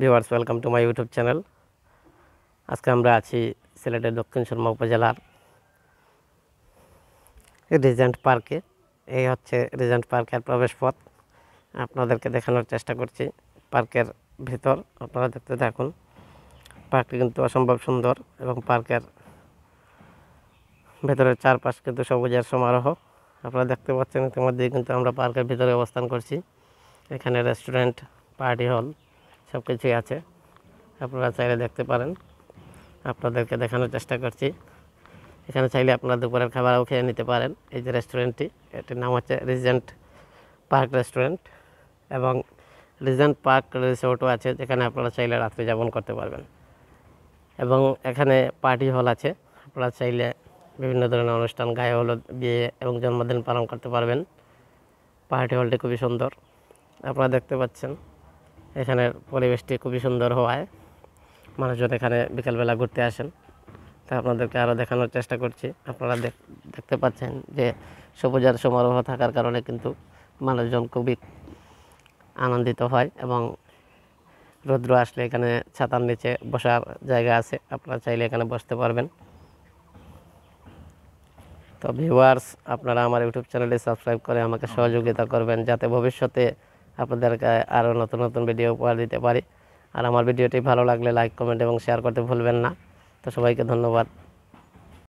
viewers welcome to my YouTube channel আজকে আমরা আছি সিলেটের দক্ষিণ শর্মা উপজেলার রিজেন্ট পার্কে এই হচ্ছে রিজেন্ট পার্কের প্রবেশ পথ আপনাদেরকে দেখানোর চেষ্টা করছি পার্কের ভিতর আপনারা দেখতে থাকুন পার্কটি কিন্তু অসম্ভব সুন্দর এবং পার্কের ভেতরের চারপাশ কিন্তু সবুজের সমারোহ আপনারা দেখতে পাচ্ছেন ইতিমধ্যেই কিন্তু আমরা পার্কের ভিতরে অবস্থান করছি এখানে রেস্টুরেন্ট পার্টি হল সব কিছুই আছে আপনারা চাইলে দেখতে পারেন আপনাদেরকে দেখানোর চেষ্টা করছি এখানে চাইলে আপনারা দুপুরের খাবারও খেয়ে নিতে পারেন এই যে রেস্টুরেন্টটি এটির নাম হচ্ছে রিজেন্ট পার্ক রেস্টুরেন্ট এবং রিজেন্ট পার্ক রিসোর্টও আছে যেখানে আপনারা চাইলে রাত্রি যাপন করতে পারবেন এবং এখানে পার্টি হল আছে আপনারা চাইলে বিভিন্ন ধরনের অনুষ্ঠান গায়ে হলুদ বিয়ে এবং জন্মদিন পালন করতে পারবেন পার্টি হলটি খুবই সুন্দর আপনারা দেখতে পাচ্ছেন এখানে পরিবেশটি খুবই সুন্দর হওয়ায় মানুষজন এখানে বিকালবেলা ঘুরতে আসেন তা আপনাদেরকে আরও দেখানোর চেষ্টা করছি আপনারা দেখতে পাচ্ছেন যে সবুজার সমারোহ থাকার কারণে কিন্তু মানুষজন খুবই আনন্দিত হয় এবং রৌদ্র আসলে এখানে ছাতার নিচে বসার জায়গা আছে আপনারা চাইলে এখানে বসতে পারবেন তো ভিউয়ার্স আপনারা আমার ইউটিউব চ্যানেলে সাবস্ক্রাইব করে আমাকে সহযোগিতা করবেন যাতে ভবিষ্যতে আপনাদের আরও নতুন নতুন ভিডিও উপহার দিতে পারি আর আমার ভিডিওটি ভালো লাগলে লাইক কমেন্ট এবং শেয়ার করতে ভুলবেন না তো সবাইকে ধন্যবাদ